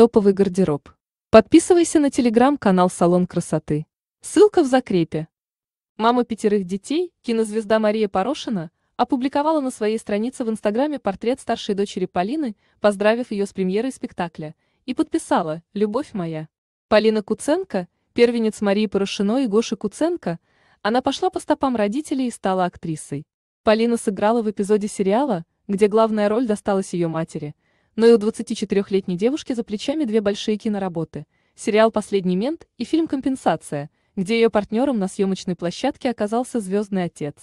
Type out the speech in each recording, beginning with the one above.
Топовый гардероб. Подписывайся на телеграм-канал «Салон красоты». Ссылка в закрепе. Мама пятерых детей, кинозвезда Мария Порошина, опубликовала на своей странице в Инстаграме портрет старшей дочери Полины, поздравив ее с премьерой спектакля, и подписала «Любовь моя». Полина Куценко, первенец Марии Порошиной и Гоши Куценко, она пошла по стопам родителей и стала актрисой. Полина сыграла в эпизоде сериала, где главная роль досталась ее матери – но и у 24-летней девушки за плечами две большие киноработы – сериал «Последний мент» и фильм «Компенсация», где ее партнером на съемочной площадке оказался звездный отец.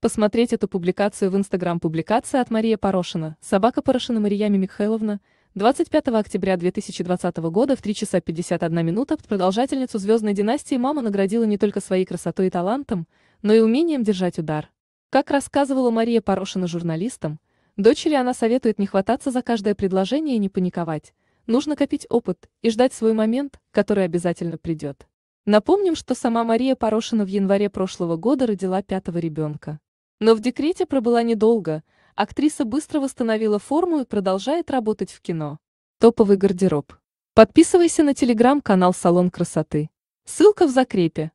Посмотреть эту публикацию в Инстаграм публикация от Мария Порошина, собака Порошина Мариями Михайловна, 25 октября 2020 года в 3 часа 51 минута продолжательницу звездной династии мама наградила не только своей красотой и талантом, но и умением держать удар. Как рассказывала Мария Порошина журналистам, Дочери она советует не хвататься за каждое предложение и не паниковать. Нужно копить опыт и ждать свой момент, который обязательно придет. Напомним, что сама Мария Порошина в январе прошлого года родила пятого ребенка. Но в декрете пробыла недолго, актриса быстро восстановила форму и продолжает работать в кино. Топовый гардероб. Подписывайся на телеграм-канал «Салон красоты». Ссылка в закрепе.